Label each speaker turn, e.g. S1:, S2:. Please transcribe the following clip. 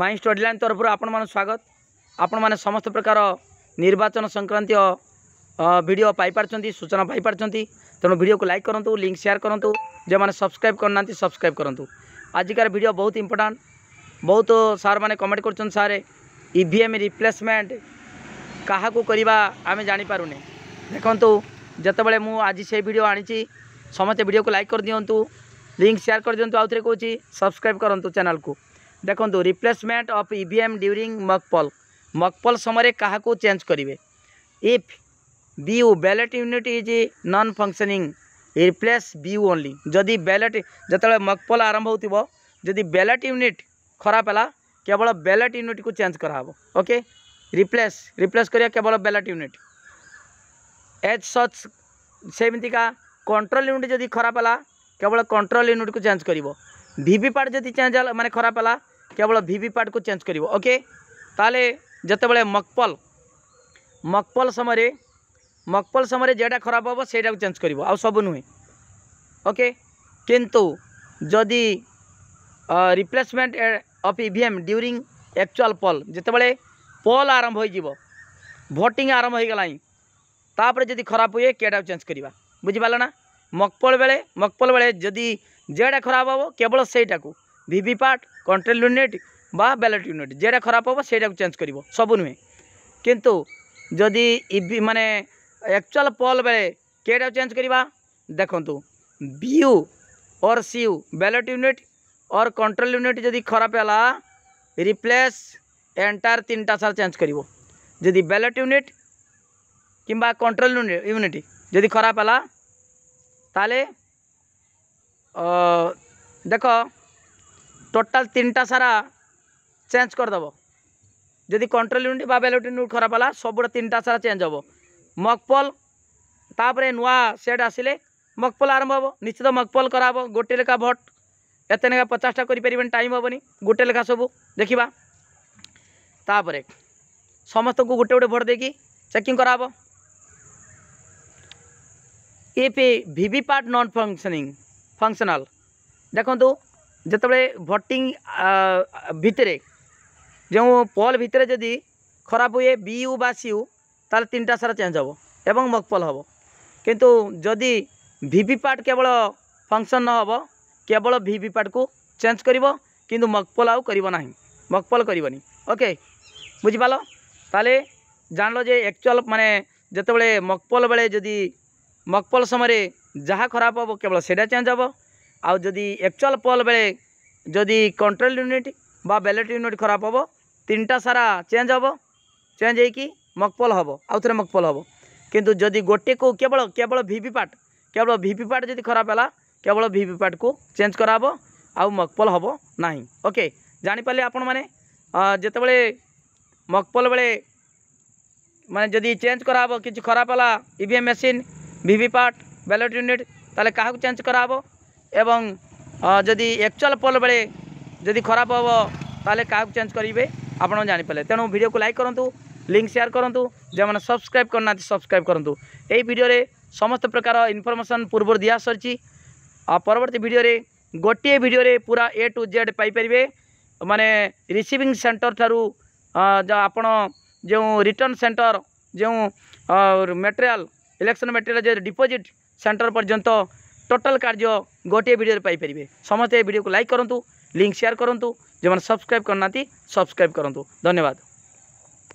S1: ମାଇଁ study line ତରଫରୁ ଆପଣମାନଙ୍କୁ ସ୍ୱାଗତ ଆପଣମାନେ ସମସ୍ତ ପ୍ରକାର ନିର୍ବାଚନ ସଂକ୍ରାନ୍ତୀୟ ଭିଡ଼ିଓ ପାଇପାରୁଛନ୍ତି ସୂଚନା ପାଇପାରୁଛନ୍ତି ତେଣୁ ଭିଡ଼ିଓକୁ ଲାଇକ୍ କରନ୍ତୁ ଲିଙ୍କ୍ ସେୟାର କରନ୍ତୁ ଯେଉଁମାନେ ସବସ୍କ୍ରାଇବ୍ କରିନାହାନ୍ତି ସବସ୍କ୍ରାଇବ୍ କରନ୍ତୁ ଆଜିକାର ଭିଡ଼ିଓ ବହୁତ ଇମ୍ପୋର୍ଟାଣ୍ଟ ବହୁତ ସାର୍ମାନେ କମେଣ୍ଟ କରୁଛନ୍ତି sir E V M replacement କାହାକୁ କରିବା ଆମେ ଜାଣିପାରୁନେ ଦେଖନ୍ତୁ ଯେତେବେଳେ ମୁଁ ଆଜି ସେଇ ଭିଡ଼ିଓ ଆଣିଛି ସମସ୍ତେ ଭିଡ଼ିଓକୁ ଲାଇକ୍ କରିଦିଅନ୍ତୁ ଲିଙ୍କ୍ ସେୟାର କରିଦିଅନ୍ତୁ ଆଉ ଥରେ କହୁଛି ସବସ୍କ୍ରାଇବ୍ କରନ୍ତୁ ଚ୍ୟାନେଲ୍କୁ देखो replacement of EVM during mock poll mock poll समय क्या चेज करेंगे if B BU ballot unit is non functioning replace B U only जदि बैलेट जिते मकपल आरंभ होदि बैलेट यूनिट खराब है केवल बैलेट यूनिट को चेंज कराव ओके रिप्लेस रिप्लेस कर केवल ballot unit as such same का कंट्रोल यूनिट जदि खराब है केवल कंट्रोल यूनिट को चेंज कर भिपि पार्ट जदि चेंज मानते खराब है केवल भि भी पार्ट को चेंज ओके जिते जब मकपल मकपल समय मकपल समय जेटा खराब हम से चेंज कर आ सब नुहे ओके किंतु जदि रिप्लेसमेंट अफ इम ड्यूरींग एक्चुअल पल जिते बड़े पल आरंभ होोटिंग आरंभ होगलापर जी खराब हुए किए चेंज करवा बुझिपाल मकपल बेले मकपल बेले जदि जेटा खराब हम केवल सहीटा को भिभि पार्ट कंट्रोल यूनिट बा बैलेट यूनिट जेटा खराब हम से चेज कर सब नुहे कितु जदि मानने एक्चुआल पल बेले क्या चेज करवा देखु बीयु और सीयु बैलेट यूनिट और कंट्रोल यूनिट जदि खराब है रिप्लेस एंटायर तीन टा सार चेज कर जदि बैलेट यूनिट कि कंट्रोल यूनिट जदि खराब है तेल देखो टोटाल तीन टा सारा चेंज करदेव जदि कंट्रोल यूनिट बेल यूनिट खराब है सब तीन टा सारा चेंज हे मकपल तापर नुआ सेट आसे मकपल आरंभ हे निश्चित मकपल कराब गोटे लेखा भोट एत लेखा पचासटा कर टाइम हेनी गोटे लेखा सबू देखा तापर समस्त को गोटे गोटे भोट देकी चेकिंग कराब if VVPAT non functioning functional देखूँ ଯେତେବେଳେ ଭୋଟିଂ ଭିତରେ ଯେଉଁ ପଲ୍ ଭିତରେ ଯଦି ଖରାପ ହୁଏ ବି ୟୁ ବା ସି ୟୁ ତାହେଲେ ତିନିଟା ସାରା ଚେଞ୍ଜ ହେବ ଏବଂ ମକପଲ୍ ହେବ କିନ୍ତୁ ଯଦି ଭି ଭି ପାଟ୍ କେବଳ ଫଙ୍କସନ୍ ନ ହେବ କେବଳ ଭି ଭି ପାଟ୍କୁ ଚେଞ୍ଜ କରିବ କିନ୍ତୁ ମକପଲ୍ ଆଉ କରିବ ନାହିଁ ମକପଲ୍ କରିବନି ଓକେ ବୁଝିପାରିଲ ତାହେଲେ ଜାଣିଲ ଯେ ଆକ୍ଚୁଆଲ୍ ମାନେ ଯେତେବେଳେ ମକପଲ୍ ବେଳେ ଯଦି ମକପଲ୍ ସମୟରେ ଯାହା ଖରାପ ହେବ କେବଳ ସେଇଟା ଚେଞ୍ଜ ହେବ आदि एक्चुअल पोल बेले जदि कंट्रोल यूनिट बैलेट यूनिट खराब हे तीन टा सारा चेंज हे चेंज होकपोल हे आउ थे मकपोल हे कि जदि गोटे को केवल केवल भिपि केवल भिपि पार्ट खराब है केवल भिपि पार्ट को चेंज कराब आउ मकपोल हे ना ओके जापारे आपण मैंने जिते बड़े मकपोल बेले मैंने जदि चेंज कराब कि खराब है इ भी एम मेसीन भिपि बैलेट यूनिट तेल क्या चेंज कराब एवं जदि एक्चुआल पोल बेले जदि खराब हम ताले क्या चेंज करेंगे आप जापारे तेणु भिड को लाइक करूँ लिंक सेयार करूँ जो मैंने सब्सक्राइब करना सब्सक्राइब करूँ यही समस्त प्रकार इनफर्मेसन पूर्व दि सर परवर्त भिड में गोटे भिड में पूरा ए टू जेड पाइपर माने रिसीविंग सेंटर ठार आपण जो रिटर्न सेंटर जो मेटेरियाल इलेक्शन मेटेरियाल जो डिपोजिट सेंटर पर्यटन ଟୋଟାଲ୍ କାର୍ଯ୍ୟ ଗୋଟିଏ ଭିଡ଼ିଓରେ ପାଇପାରିବେ ସମସ୍ତେ ଭିଡ଼ିଓକୁ ଲାଇକ୍ କରନ୍ତୁ ଲିଙ୍କ୍ ସେୟାର କରନ୍ତୁ ଯେଉଁମାନେ ସବସ୍କ୍ରାଇବ୍ କରିନାହାନ୍ତି ସବସ୍କ୍ରାଇବ୍ କରନ୍ତୁ ଧନ୍ୟବାଦ